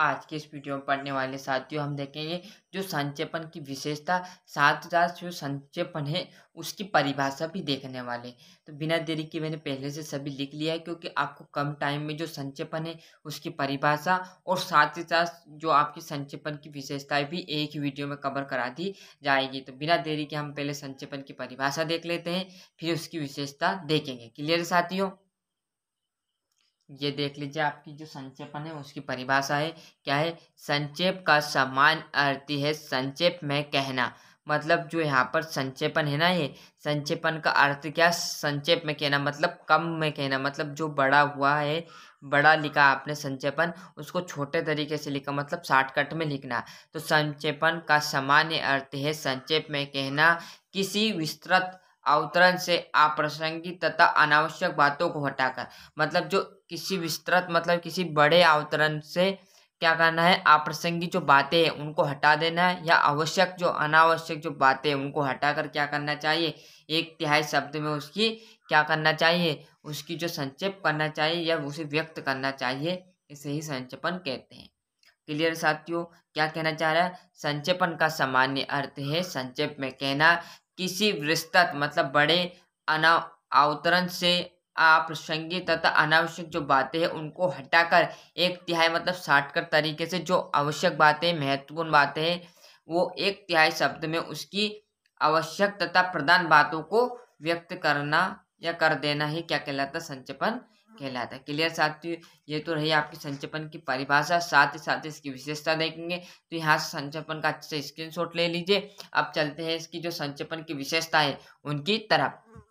आज के इस वीडियो में पढ़ने वाले साथियों हम देखेंगे जो संक्षेपण की विशेषता साथ साथ जो संक्षेपण है उसकी परिभाषा भी देखने वाले तो बिना देरी के मैंने पहले से सभी लिख लिया है क्योंकि आपको कम टाइम में जो संक्षेपण है उसकी परिभाषा और साथ ही साथ जो आपकी संक्षेपण की विशेषताएं भी एक ही वीडियो में कवर करा दी जाएगी तो बिना देरी के हम पहले संक्षेपण की परिभाषा देख लेते हैं फिर उसकी विशेषता देखेंगे क्लियर साथियों ये देख लीजिए आपकी जो संक्षेपण है उसकी परिभाषा है क्या है संक्षेप का समान अर्थ है संक्षेप में कहना मतलब जो यहाँ पर संक्षेपण है ना ये संक्षेपण का अर्थ क्या संक्षेप में कहना मतलब कम में कहना मतलब जो बड़ा हुआ है बड़ा लिखा आपने संक्षेपण उसको छोटे तरीके से लिखा मतलब शॉर्टकट में लिखना तो संक्षेपण का सामान्य अर्थ है संक्षेप में कहना किसी विस्तृत अवतरण से अप्रासंगिक तथा अनावश्यक बातों को हटाकर मतलब जो किसी विस्तृत मतलब किसी बड़े अवतरण से क्या करना है अप्रासंगिक जो बातें हैं उनको हटा देना है या आवश्यक जो अनावश्यक जो बातें हैं उनको हटाकर क्या करना चाहिए एक तिहाई शब्द में उसकी क्या करना चाहिए उसकी जो संक्षेप करना चाहिए या उसे व्यक्त करना चाहिए इसे ही संक्षेपण कहते हैं क्लियर साथियों क्या कहना चाह रहा है संक्षेपण का सामान्य अर्थ है संक्षेप में कहना किसी विस्तृत मतलब बड़े अना अवतरण से अप्रासंगिक तथा अनावश्यक जो बातें हैं उनको हटाकर एक तिहाई मतलब साटकर तरीके से जो आवश्यक बातें महत्वपूर्ण बातें हैं वो एक तिहाई शब्द में उसकी आवश्यक तथा प्रधान बातों को व्यक्त करना या कर देना ही क्या कहलाता संचेपन कहलाता है क्लियर साथियों ये तो रही आपकी संचेपन की परिभाषा साथ ही साथ इसकी विशेषता देखेंगे तो यहाँ से संचेपन का अच्छे स्क्रीनशॉट ले लीजिए अब चलते हैं इसकी जो संचेपन की विशेषता है उनकी तरफ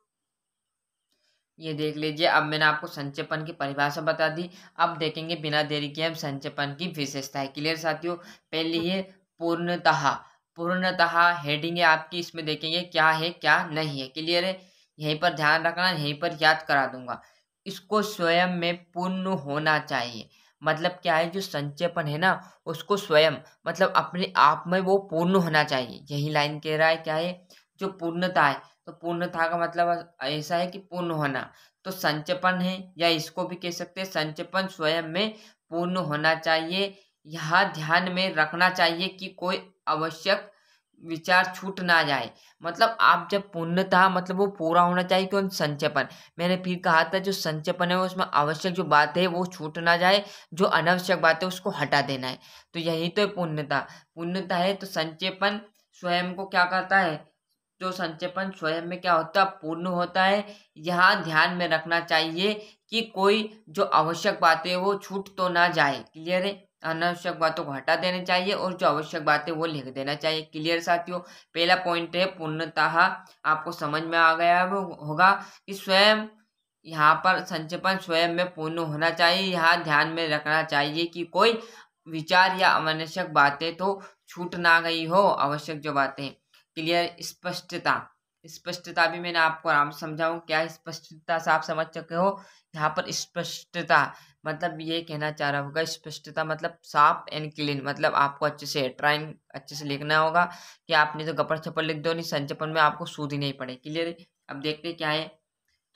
ये देख लीजिए अब मैंने आपको संचेपन की परिभाषा बता दी अब देखेंगे बिना देरी के हम संचेपन की विशेषता है क्लियर साथियों पहली है पूर्णतः पूर्णतः हेडिंग है आपकी इसमें देखेंगे क्या है क्या नहीं है क्लियर है यहीं पर ध्यान रखना यहीं पर याद करा दूंगा इसको स्वयं में पूर्ण होना चाहिए मतलब क्या है जो संचयपन है ना उसको स्वयं मतलब अपने आप में वो पूर्ण होना चाहिए यही लाइन कह रहा है क्या है जो पूर्णता है तो पूर्णता का मतलब ऐसा है कि पूर्ण होना तो संचपन है या इसको भी कह सकते हैं संचपन स्वयं में पूर्ण होना चाहिए यह ध्यान में रखना चाहिए कि कोई आवश्यक विचार छूट ना जाए मतलब आप जब पूर्णतः मतलब वो पूरा होना चाहिए क्यों तो संक्षेपण मैंने फिर कहा था जो संक्षेपण है उसमें आवश्यक जो बात है वो छूट ना जाए जो अनावश्यक बात है उसको हटा देना है तो यही तो है पूर्णता पूर्णता है तो संचेपन स्वयं को क्या करता है जो संचेपन स्वयं में क्या होता है पूर्ण होता है यहाँ ध्यान में रखना चाहिए कि कोई जो आवश्यक बातें वो छूट तो ना जाए क्लियर है अनावश्यक बातों को हटा देना चाहिए और जो आवश्यक बातें वो लिख देना चाहिए क्लियर साथियों पहला पॉइंट है पूर्णतः आपको समझ में आ गया होगा कि स्वयं यहाँ पर संक्षेपण स्वयं में पूर्ण होना चाहिए यहाँ ध्यान में रखना चाहिए कि कोई विचार या अनावश्यक बातें तो छूट ना गई हो आवश्यक जो बातें क्लियर स्पष्टता स्पष्टता भी मैंने आपको आराम समझाऊँ क्या स्पष्टता से आप समझ चुके हो यहाँ पर स्पष्टता मतलब ये कहना चाह रहा होगा स्पष्टता मतलब साफ एंड क्लीन मतलब आपको अच्छे से ड्राइंग अच्छे से लिखना होगा कि आपने तो गपड़ छपड़ लिख दो नहीं तो संचपन में आपको सूद ही नहीं पड़े क्लियर अब देखते क्या है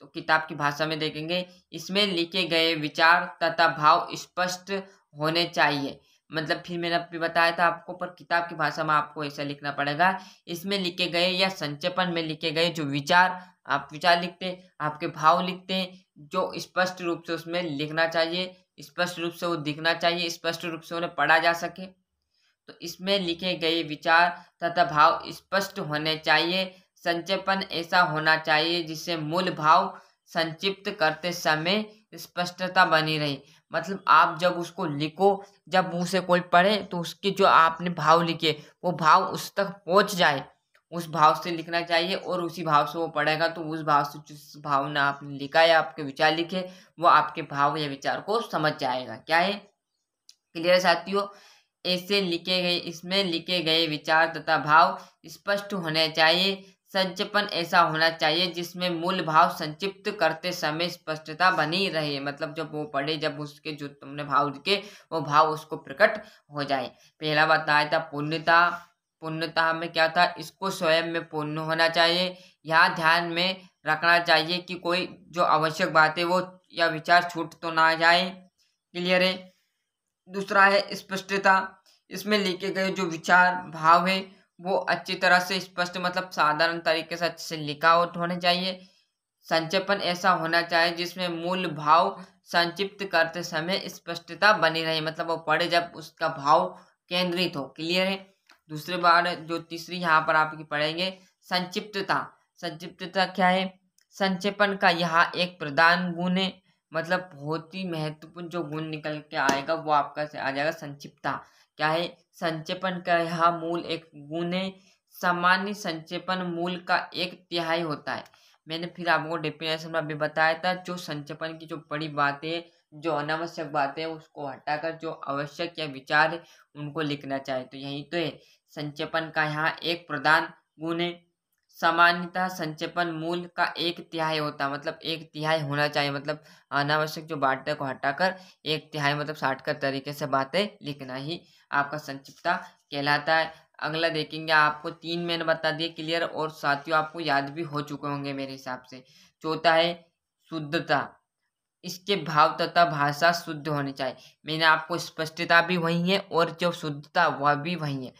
तो किताब की भाषा में देखेंगे इसमें लिखे गए विचार तथा भाव स्पष्ट होने चाहिए मतलब फिर मैंने अभी बताया था आपको पर किताब की भाषा में आपको ऐसा लिखना पड़ेगा इसमें लिखे गए या संचेपन में लिखे गए जो विचार आप विचार लिखते हैं आपके भाव लिखते हैं जो स्पष्ट रूप से उसमें लिखना चाहिए स्पष्ट रूप से वो दिखना चाहिए स्पष्ट रूप से उन्हें पढ़ा जा सके तो इसमें लिखे गए विचार तथा भाव स्पष्ट होने चाहिए संचेपन ऐसा होना चाहिए जिससे मूल भाव संक्षिप्त करते समय स्पष्टता बनी रहे मतलब आप जब उसको लिखो जब मुँह से कोई पढ़े तो उसके जो आपने भाव लिखे वो भाव उस तक पहुँच जाए उस भाव से लिखना चाहिए और उसी भाव से वो पढ़ेगा तो उस भाव से जिस भावना आपने लिखा या आपके विचार लिखे वो आपके भाव या विचार को समझ जाएगा क्या है क्लियर साथियों ऐसे लिखे गए इसमें लिखे गए विचार तथा भाव स्पष्ट होने चाहिए संचपन ऐसा होना चाहिए जिसमें मूल भाव संक्षिप्त करते समय स्पष्टता बनी रहे मतलब जब वो पढ़े जब उसके जो तुमने भाव लिखे वो भाव उसको प्रकट हो जाए पहला बताया था पुण्यता पूर्णतः में क्या था इसको स्वयं में पूर्ण होना चाहिए यहाँ ध्यान में रखना चाहिए कि कोई जो आवश्यक बात है वो या विचार छूट तो ना जाए क्लियर है दूसरा है स्पष्टता इसमें लिखे गए जो विचार भाव है वो अच्छी तरह से स्पष्ट मतलब साधारण तरीके से अच्छे से लिखा होना चाहिए संक्षेपण ऐसा होना चाहिए जिसमें मूल भाव संक्षिप्त करते समय स्पष्टता बनी रहे मतलब वो पढ़े जब उसका भाव केंद्रित हो क्लियर है दूसरे बार जो तीसरी यहाँ पर आपकी पढ़ेंगे संक्षिप्तता संक्षिप्तता क्या है संक्षेपण का यहाँ एक प्रधान गुण है मतलब बहुत ही महत्वपूर्ण जो गुण निकल के आएगा वो आपका से आ जाएगा संक्षिप्तता क्या है संक्षेपण का यह मूल एक गुण है सामान्य संक्षेपण मूल का एक तिहाई होता है मैंने फिर आपको डेफिनेशन में अभी बताया था जो संक्षेपण की जो बड़ी बात है जो अनावश्यक बातें उसको हटाकर जो आवश्यक या विचार है उनको लिखना चाहिए तो यही तो है संक्षेपण का यहाँ एक प्रधान गुण है सामान्यतः संक्षेपण मूल का एक तिहाई होता मतलब एक तिहाई होना चाहिए मतलब अनावश्यक जो बातें को हटाकर एक तिहाई मतलब साठकर तरीके से बातें लिखना ही आपका संक्षिप्ता कहलाता है अगला देखेंगे आपको तीन मैंने बता दिए क्लियर और साथियों आपको याद भी हो चुके होंगे मेरे हिसाब से चौथा है शुद्धता इसके भाव तथा भाषा शुद्ध होनी चाहिए मैंने आपको स्पष्टता भी वही है और जो शुद्धता वह भी वही है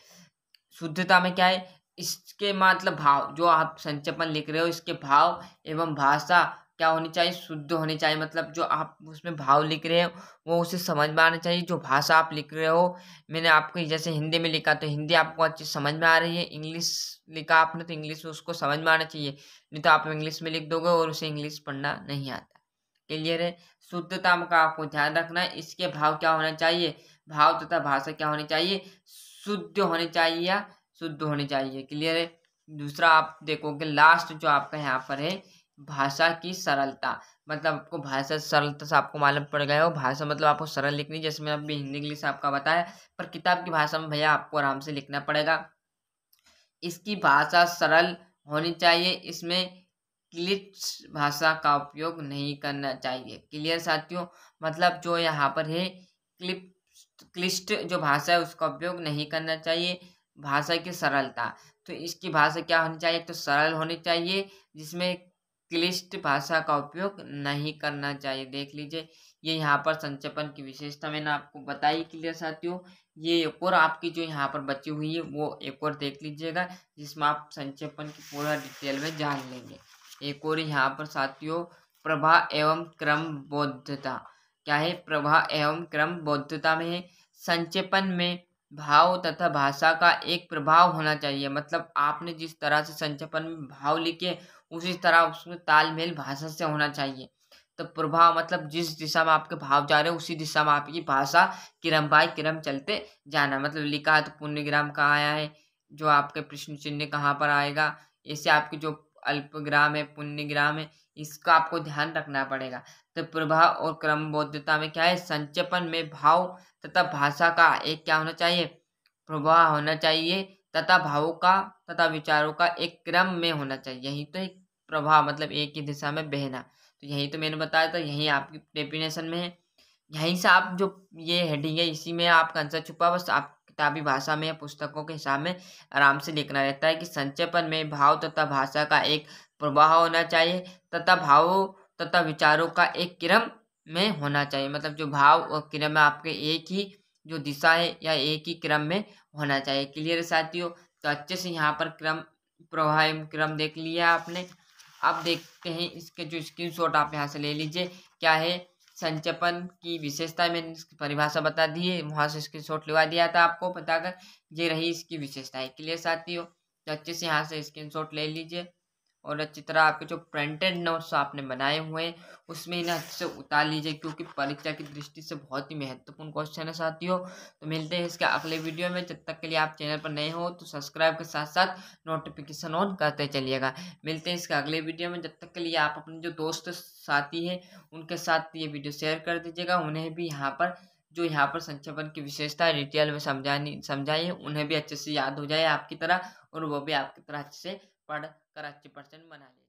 शुद्धता में क्या है इसके मतलब भाव जो आप संक्षेपण लिख रहे हो इसके भाव एवं भाषा क्या होनी चाहिए शुद्ध होनी चाहिए मतलब जो आप उसमें भाव लिख रहे हो वो उसे समझ में आना चाहिए जो भाषा आप लिख रहे हो मैंने आपको जैसे हिंदी में लिखा तो हिंदी आपको अच्छी समझ में आ रही है इंग्लिश लिखा आपने तो इंग्लिश में उसको समझ में आना चाहिए नहीं तो आप इंग्लिश में लिख दोगे और उसे इंग्लिश पढ़ना नहीं आता क्लियर है शुद्धता का आपको ध्यान रखना है इसके भाव क्या होना चाहिए भाव तथा भाषा क्या होनी चाहिए शुद्ध होने चाहिए या शुद्ध होने चाहिए क्लियर है दूसरा आप देखोगे लास्ट जो आपका यहाँ पर है भाषा की सरलता मतलब आपको भाषा सरलता से आपको मालूम पड़ गया हो भाषा मतलब आपको सरल लिखनी जैसे मैं अभी हिंदी इंग्लिश आपका बताया पर किताब की भाषा में भैया आपको आराम से लिखना पड़ेगा इसकी भाषा सरल होनी चाहिए इसमें क्लिट भाषा का उपयोग नहीं करना चाहिए क्लियर साथियों मतलब जो यहाँ पर है क्लिप क्लिष्ट जो भाषा है उसका उपयोग नहीं करना चाहिए भाषा की सरलता तो इसकी भाषा क्या होनी चाहिए तो सरल होनी चाहिए जिसमें क्लिष्ट भाषा का उपयोग नहीं करना चाहिए देख लीजिए ये यहाँ पर संक्षेपण की विशेषता मैंने आपको बताई क्लियर साथियों ये एक और आपकी जो यहाँ पर बची हुई है वो एक और देख लीजिएगा जिसमें आप संक्षेपण की पूरा डिटेल में जान लेंगे एक और यहाँ पर साथियों प्रभा एवं क्रम बौद्धता क्या है प्रभा एवं क्रम बौद्धता में संक्षेपण में भाव तथा भाषा का एक प्रभाव होना चाहिए मतलब आपने जिस तरह से संक्षेपण में भाव लिखे उसी तरह उसमें तालमेल भाषा से होना चाहिए तो प्रभाव मतलब जिस दिशा में आपके भाव जा रहे हैं उसी दिशा में आपकी भाषा किरम बाय किरम चलते जाना मतलब लिखा तो पुण्य ग्राम कहाँ आया है जो आपके प्रश्न चिन्ह कहाँ पर आएगा ऐसे आपके जो अल्पग्राम है पुण्य ग्राम है इसका आपको ध्यान रखना पड़ेगा तो प्रभाव और क्रमबद्धता में क्या है संचपन में भाव तथा भाषा का एक क्या होना चाहिए प्रभाव होना चाहिए तथा भावों का तथा विचारों का एक क्रम में होना चाहिए यही तो एक प्रभाव मतलब एक ही दिशा में बहना तो यही तो मैंने बताया था यही आपकी डेफिनेशन में है यहीं से आप जो ये हेडिंग है इसी में आपका आंसर छुपा बस आप किताबी भाषा में या पुस्तकों के हिसाब में आराम से लिखना रहता है कि संक्षेपण में भाव तथा भाषा का एक प्रवाह होना चाहिए तथा भावों तथा विचारों का एक क्रम में होना चाहिए मतलब जो भाव और क्रम है आपके एक ही जो दिशा है या एक ही क्रम में होना चाहिए क्लियर है साथियों तो अच्छे से यहाँ पर क्रम प्रवाह क्रम देख लिया आपने अब देखते हैं इसके जो स्क्रीन आप यहाँ से ले लीजिए क्या है संचपन की विशेषता मैंने इसकी परिभाषा बता दी है वहाँ से इसकी शॉट लिवा दिया था आपको बताकर ये रही इसकी है क्लियर साथियों तो अच्छे से यहाँ से स्क्रीन शॉट ले लीजिए और अच्छी तरह आपके जो प्रिंटेड नोट्स आपने बनाए हुए हैं उसमें इन्हें अच्छे से उतार लीजिए क्योंकि परीक्षा की दृष्टि से बहुत ही महत्वपूर्ण क्वेश्चन है साथियों तो मिलते हैं इसके अगले वीडियो में जब तक के लिए आप चैनल पर नए हो तो सब्सक्राइब के साथ साथ नोटिफिकेशन ऑन करते चलिएगा मिलते हैं इसके अगले वीडियो में जब तक के लिए आप अपने जो दोस्त साथी हैं उनके साथ ये वीडियो शेयर कर दीजिएगा उन्हें भी यहाँ पर जो यहाँ पर संक्षेपण की विशेषता डिटेल में समझानी समझाई है उन्हें भी अच्छे से याद हो जाए आपकी तरह और वो भी आपकी तरह अच्छे से पढ़ कराची पर्सन बना